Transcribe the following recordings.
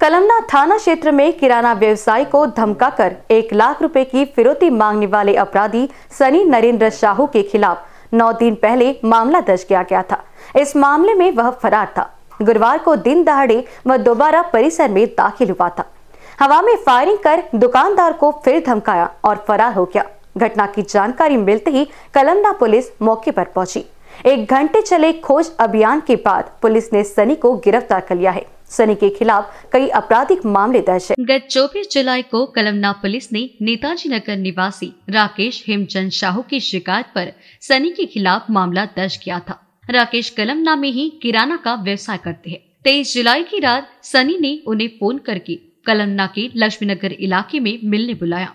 कलमना थाना क्षेत्र में किराना व्यवसायी को धमकाकर एक लाख रुपए की फिरौती मांगने वाले अपराधी सनी नरेंद्र शाहू के खिलाफ नौ दिन पहले मामला दर्ज किया गया था इस मामले में वह फरार था गुरुवार को दिन दहाड़े वह दोबारा परिसर में दाखिल हुआ था हवा में फायरिंग कर दुकानदार को फिर धमकाया और फरार हो गया घटना की जानकारी मिलते ही कलमना पुलिस मौके पर पहुंची एक घंटे चले खोज अभियान के बाद पुलिस ने सनी को गिरफ्तार कर लिया है सनी के खिलाफ कई आपराधिक मामले दर्ज है गत चौबीस जुलाई को कलमना पुलिस ने नेताजी नगर निवासी राकेश हेमचंद शाहू की शिकायत पर सनी के खिलाफ मामला दर्ज किया था राकेश कलमना में ही किराना का व्यवसाय करते हैं तेईस जुलाई की रात सनी ने उन्हें फोन करके कलमना के लक्ष्मीनगर इलाके में मिलने बुलाया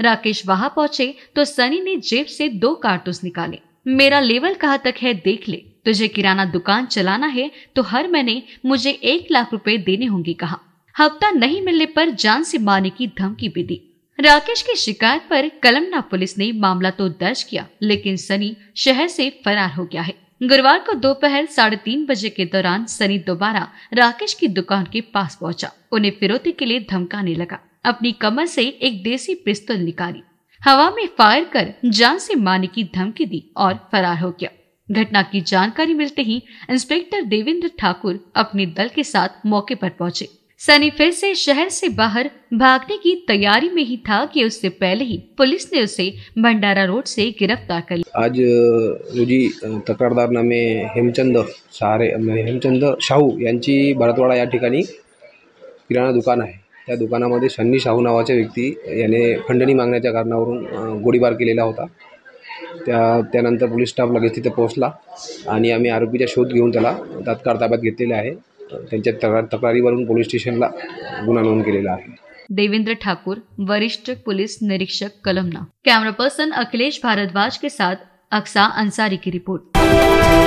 राकेश वहां पहुंचे तो सनी ने जेब से दो कारतूस निकाले मेरा लेवल कहाँ तक है देख ले तुझे किराना दुकान चलाना है तो हर महीने मुझे एक लाख रुपए देने होंगे कहा हफ्ता नहीं मिलने पर जान से मारने की धमकी भी दी राकेश की शिकायत पर कलमना पुलिस ने मामला तो दर्ज किया लेकिन सनी शहर से फरार हो गया है गुरुवार को दोपहर साढ़े तीन बजे के दौरान सनी दोबारा राकेश की दुकान के पास पहुंचा उन्हें फिरौती के लिए धमकाने लगा अपनी कमर से एक देसी पिस्तौल निकाली हवा में फायर कर जान से मारने की धमकी दी और फरार हो गया घटना की जानकारी मिलते ही इंस्पेक्टर देवेंद्र ठाकुर अपने दल के साथ मौके पर पहुंचे सनी फिर से शहर से बाहर भागने की तैयारी में ही था कि उससे पहले ही पुलिस ने उसे भंडारा रोड से गिरफ्तार कर लिया आज रुजी तकरदार नामे हेमचंद सारे हेमचंद शाहू यांची भरतवाड़ा या ठिकाणी किराणा दुकान है त्या दुकानामध्ये सन्नी शाहू नावाच्या व्यक्ती याने खंडणी मागण्याच्या कारणावरून गोळीबार केलेला होता त्या त्यानंतर पोलीस स्टाफ लगेच तिथे पोहोचला आणि आम्ही आरोपीचा शोध घेऊन त्याला तात्काळ ताब्यात घेतलेले आहे त्यांच्या तक्रार तक्रारीवरून पोलीस स्टेशनला गुन्हा नोंद केलेला आहे देवेंद्र ठाकूर वरिष्ठ पोलीस निरीक्षक कलमना कॅमेरा पर्सन अखिलेश भारद्वाज के साथ अक्सा अंसारी की रिपोर्ट